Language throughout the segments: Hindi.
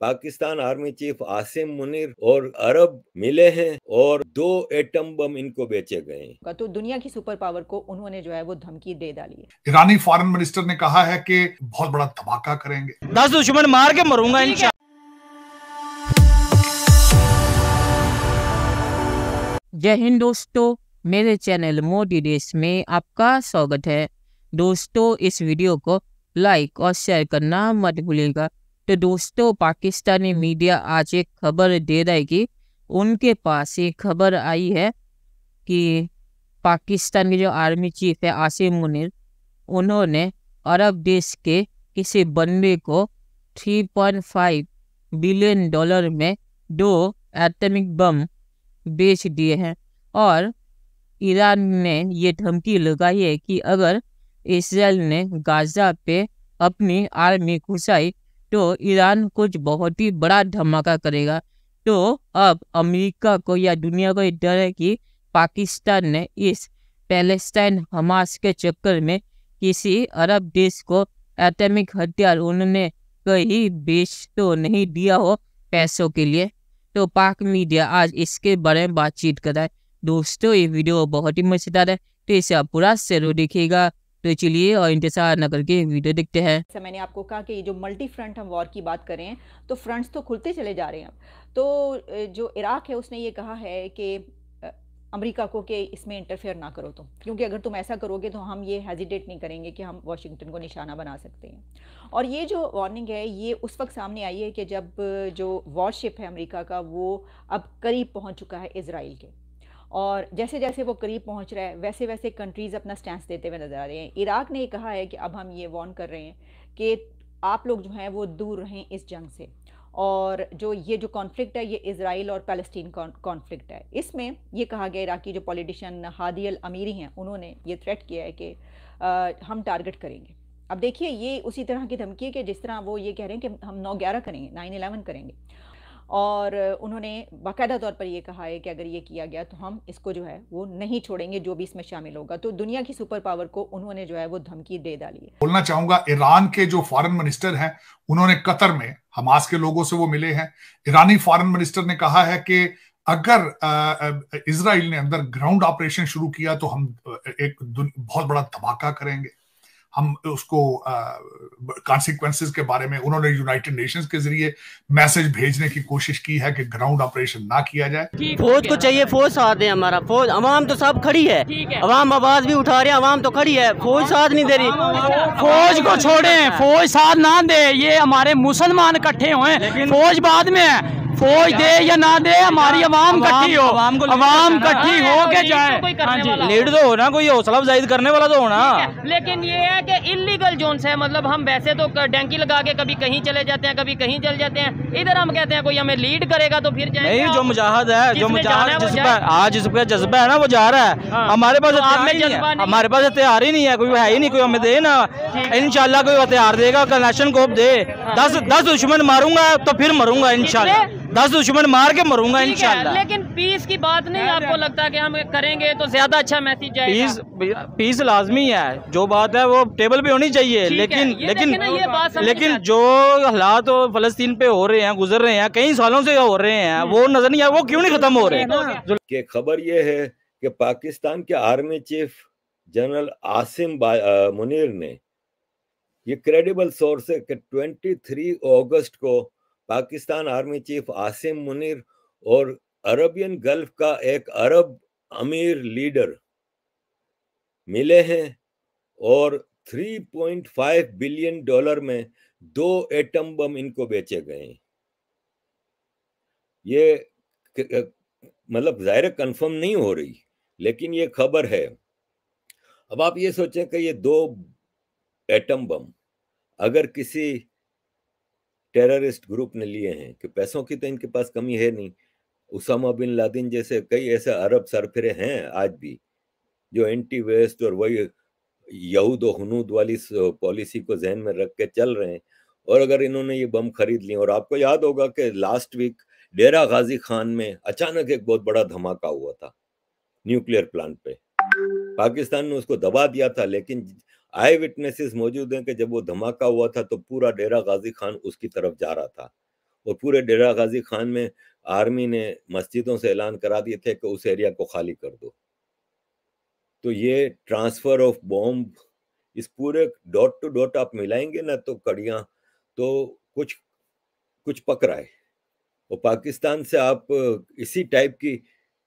पाकिस्तान आर्मी चीफ आसिम मुनीर और अरब मिले हैं और दो एटम बम इनको बेचे गए तो दुनिया की सुपर पावर को उन्होंने जो है वो धमकी दे डाली है ईरानी फॉरेन मिनिस्टर ने कहा है कि बहुत बड़ा धमाका करेंगे दस दुश्मन मार के मरूंगा इन जय हिंद दोस्तों मेरे चैनल मोदी देश में आपका स्वागत है दोस्तों इस वीडियो को लाइक और शेयर करना मत भूलिएगा तो दोस्तों पाकिस्तानी मीडिया आज एक खबर दे रहा है कि उनके पास ये खबर आई है कि पाकिस्तान के जो आर्मी चीफ है आसिम मुनिर उन्होंने अरब देश के किसी बंदे को 3.5 बिलियन डॉलर में दो एटमिक बम बेच दिए हैं और ईरान ने ये धमकी लगाई है कि अगर इसराइल ने गाजा पे अपनी आर्मी घुसाई तो ईरान कुछ बहुत ही बड़ा धमाका करेगा तो अब अमेरिका को या दुनिया को डर है कि पाकिस्तान ने इस पैलेस्टाइन हमास के चक्कर में किसी अरब देश को एटमिक हथियार उन्होंने कहीं बेच तो नहीं दिया हो पैसों के लिए तो पाक मीडिया आज इसके बारे में बातचीत कर रहा है दोस्तों ये वीडियो बहुत ही मजेदार है तो इसे आप पूरा जरूर देखिएगा तो चलिए और इंतजार न करके वीडियो देखते हैं जैसे मैंने आपको कहा कि ये जो मल्टी फ्रंट हम वॉर की बात करें तो फ्रंट्स तो खुलते चले जा रहे हैं अब तो जो इराक़ है उसने ये कहा है कि अमेरिका को कि इसमें इंटरफेयर ना करो तुम क्योंकि अगर तुम ऐसा करोगे तो हम ये हेजिटेट नहीं करेंगे कि हम वाशिंगटन को निशाना बना सकते हैं और ये जो वार्निंग है ये उस वक्त सामने आई है कि जब जो वॉरशिप है अमेरिका का वो अब करीब पहुंच चुका है इसराइल के और जैसे जैसे वो करीब पहुंच रहा है वैसे वैसे कंट्रीज़ अपना स्टैंड देते हुए नज़र आ रहे हैं इराक ने कहा है कि अब हम ये वॉर्न कर रहे हैं कि आप लोग जो हैं वो दूर रहें इस जंग से और जो ये जो कॉन्फ्लिक्ट है ये इसराइल और पैलेस्टीन कॉन्फ्लिक्ट है इसमें ये कहा गया इराकी जो पॉलिटिशियन हादी अल अमीरी हैं उन्होंने ये थ्रेट किया है कि आ, हम टारगेट करेंगे अब देखिए ये उसी तरह की धमकी है कि जिस तरह वो ये कह रहे हैं कि हम नौ ग्यारह करेंगे नाइन एलेवन करेंगे और उन्होंने बाकायदा तौर पर यह कहा है कि अगर ये किया गया तो हम इसको जो है वो नहीं छोड़ेंगे जो भी इसमें शामिल होगा तो दुनिया की सुपर पावर को उन्होंने जो है वो धमकी दे डाली है बोलना चाहूंगा ईरान के जो फॉरेन मिनिस्टर हैं उन्होंने कतर में हमास के लोगों से वो मिले हैं ईरानी फॉरन मिनिस्टर ने कहा है कि अगर इसराइल ने अंदर ग्राउंड ऑपरेशन शुरू किया तो हम एक बहुत बड़ा धमाका करेंगे हम उसको कॉन्सिक्वेंसेस के बारे में उन्होंने यूनाइटेड नेशंस के जरिए मैसेज भेजने की कोशिश की है कि ग्राउंड ऑपरेशन ना किया जाए फौज को चाहिए फौज साथ दे हमारा फौज अवाम तो सब खड़ी है अवाम आवाज भी उठा रहे हैं अवाम तो खड़ी है फौज साथ नहीं दे रही अच्छा, फौज को छोड़े फौज साथ ना दे ये हमारे मुसलमान इकट्ठे हुए फौज बाद में है फौज दे या ना दे हमारी अवाम इकट्ठी हो अवाम इकट्ठी हो तो के जाए हाँ लीड तो होना कोई हौसला अफजाइज करने वाला तो होना लेकिन ये है कि इलीगल जोन है मतलब हम वैसे तो डेंकी लगा के कभी कहीं चले जाते हैं कभी कहीं चल जाते हैं इधर हम कहते हैं कोई हमें लीड करेगा तो फिर नहीं जो मुजाहद है जो मुजाहद जज्बा आज जिसका जज्बा है ना वो जा रहा है हाँ। हमारे पास तो हमारे पास हथियार ही नहीं है कोई है ही नहीं कोई हमें दे ना इन कोई हथियार देगा नेशनल कोप दे दस दस दुश्मन मारूंगा तो फिर मरूंगा इंशाल्लाह दस दुश्मन मार के मरूंगा इन लेकिन पीस की बात नहीं आपको लगता कि हम करेंगे तो ज्यादा अच्छा मैसेज पीस पीस लाजमी है जो बात है वो टेबल पे होनी चाहिए लेकिन लेकिन लेकिन जो हालात फलस्तीन पे हो रहे हैं गुजर रहे हैं कई सालों से हो रहे हैं वो हम्म। नजर नहीं आया वो क्यों नहीं खत्म हो रहे हैं खबर ये है कि पाकिस्तान के army chief general Asim Munir ने ये क्रेडिबल सोर्स है कि 23 अगस्त को पाकिस्तान आर्मी चीफ आसिम मुनिर और अरबियन गल्फ का एक अरब अमीर लीडर मिले हैं और 3.5 बिलियन डॉलर में दो एटम बम इनको बेचे गए ये मतलब जाहिर कंफर्म नहीं हो रही लेकिन ये खबर है अब आप ये सोचें कि ये दो एटम बम अगर किसी टेररिस्ट ग्रुप ने लिए हैं कि पैसों की तो इनके पास कमी है नहीं उसामा बिन लादिन जैसे कई ऐसे अरब सरफिरे हैं आज भी जो एंटी वेस्ट और वही यहूद हनूद वाली पॉलिसी को जहन में रख के चल रहे हैं और अगर इन्होंने ये बम खरीद लिए और आपको याद होगा कि लास्ट वीक डेरा गाजी खान में अचानक एक बहुत बड़ा धमाका हुआ था न्यूक्लियर प्लांट पे पाकिस्तान ने उसको दबा दिया था लेकिन आई विटनेसेस मौजूद हैं कि जब वो धमाका हुआ था तो पूरा डेरा गाजी खान उसकी तरफ जा रहा था और पूरे डेरा गाजी खान में आर्मी ने मस्जिदों से ऐलान करा दिए थे कि उस एरिया को खाली कर दो तो ये ट्रांसफ़र ऑफ बॉम्ब इस पूरे डॉट टू डॉट आप मिलाएंगे ना तो कड़ियाँ तो कुछ कुछ पक रहा है और पाकिस्तान से आप इसी टाइप की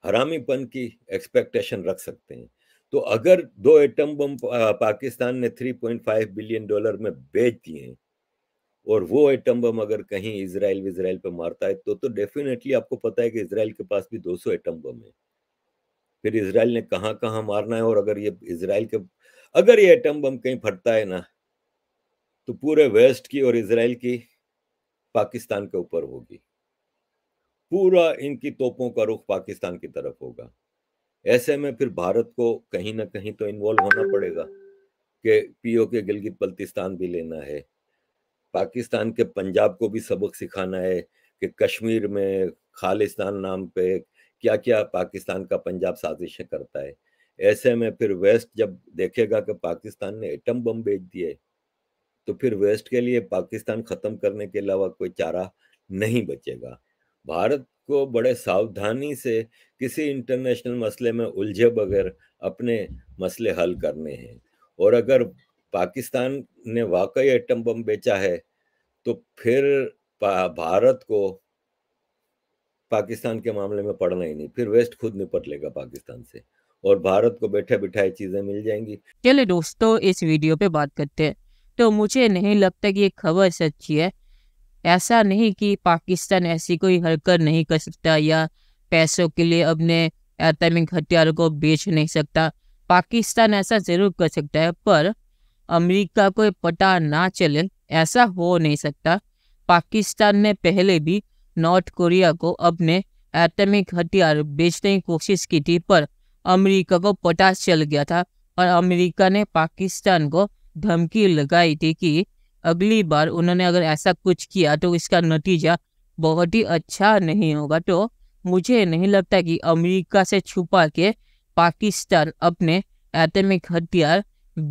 हरामीपन की एक्सपेक्टेशन रख सकते हैं तो अगर दो एटम बम पाकिस्तान ने 3.5 बिलियन डॉलर में बेच दिए और वो एटम बम अगर कहीं इसराइल विजराइल पे मारता है तो तो डेफिनेटली आपको पता है कि इसराइल के पास भी 200 एटम बम है फिर इसराइल ने कहाँ कहाँ मारना है और अगर ये इसराइल के अगर ये एटम बम कहीं फटता है ना तो पूरे वेस्ट की और इसराइल की पाकिस्तान के ऊपर होगी पूरा इनकी तोपों का रुख पाकिस्तान की तरफ होगा ऐसे में फिर भारत को कहीं ना कहीं तो इन्वॉल्व होना पड़ेगा कि पीओ के गिलगित बल्तिस्तान भी लेना है पाकिस्तान के पंजाब को भी सबक सिखाना है कि कश्मीर में खालिस्तान नाम पे क्या क्या पाकिस्तान का पंजाब साजिश करता है ऐसे में फिर वेस्ट जब देखेगा कि पाकिस्तान ने एटम बम बेच दिए तो फिर वेस्ट के लिए पाकिस्तान ख़त्म करने के अलावा कोई चारा नहीं बचेगा भारत को बड़े सावधानी से किसी इंटरनेशनल मसले में उलझे बगैर अपने मसले हल करने हैं और अगर पाकिस्तान ने वाकई एटम बम बेचा है तो फिर भारत को पाकिस्तान के मामले में पड़ना ही नहीं फिर वेस्ट खुद निपट लेगा पाकिस्तान से और भारत को बैठे बिठाए चीजें मिल जाएंगी चले दोस्तों इस वीडियो पे बात करते हैं तो मुझे नहीं लगता कि ये खबर सच्ची है ऐसा नहीं कि पाकिस्तान ऐसी कोई हरकत नहीं कर सकता या पैसों के लिए अपने एटमिक हथियारों को बेच नहीं सकता पाकिस्तान ऐसा जरूर कर सकता है पर अमेरिका को पता ना चले ऐसा हो नहीं सकता पाकिस्तान ने पहले भी नॉर्थ कोरिया को अपने एटमिक हथियार बेचने की कोशिश की थी पर अमेरिका को पता चल गया था और अमेरिका ने पाकिस्तान को धमकी लगाई थी कि अगली बार उन्होंने अगर ऐसा कुछ किया तो इसका नतीजा बहुत ही अच्छा नहीं होगा तो मुझे नहीं लगता कि अमेरिका से छुपा के पाकिस्तान अपने एटमिक हथियार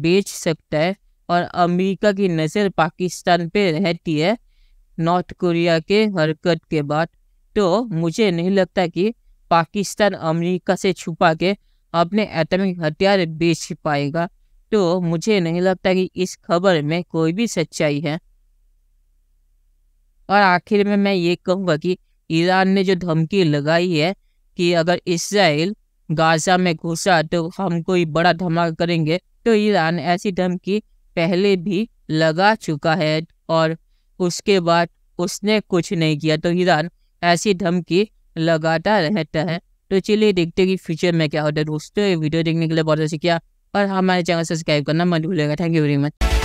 बेच सकता है और अमेरिका की नज़र पाकिस्तान पे रहती है नॉर्थ कोरिया के हरकत के बाद तो मुझे नहीं लगता कि पाकिस्तान अमेरिका से छुपा के अपने एटमिक हथियार बेच पाएगा तो मुझे नहीं लगता कि इस खबर में कोई भी सच्चाई है और आखिर में मैं ये कहूँगा कि ईरान ने जो धमकी लगाई है कि अगर इसराइल गाजा में घुसा तो हम कोई बड़ा धमाका करेंगे तो ईरान ऐसी धमकी पहले भी लगा चुका है और उसके बाद उसने कुछ नहीं किया तो ईरान ऐसी धमकी लगाता रहता है तो चलिए देखते हैं कि फ्यूचर में क्या होता है दोस्तों वीडियो देखने के लिए बहुत अच्छी किया और हमारे चैनल सब्सक्राइब गर्न मत भूलिएगा थैंक यू वेरी मच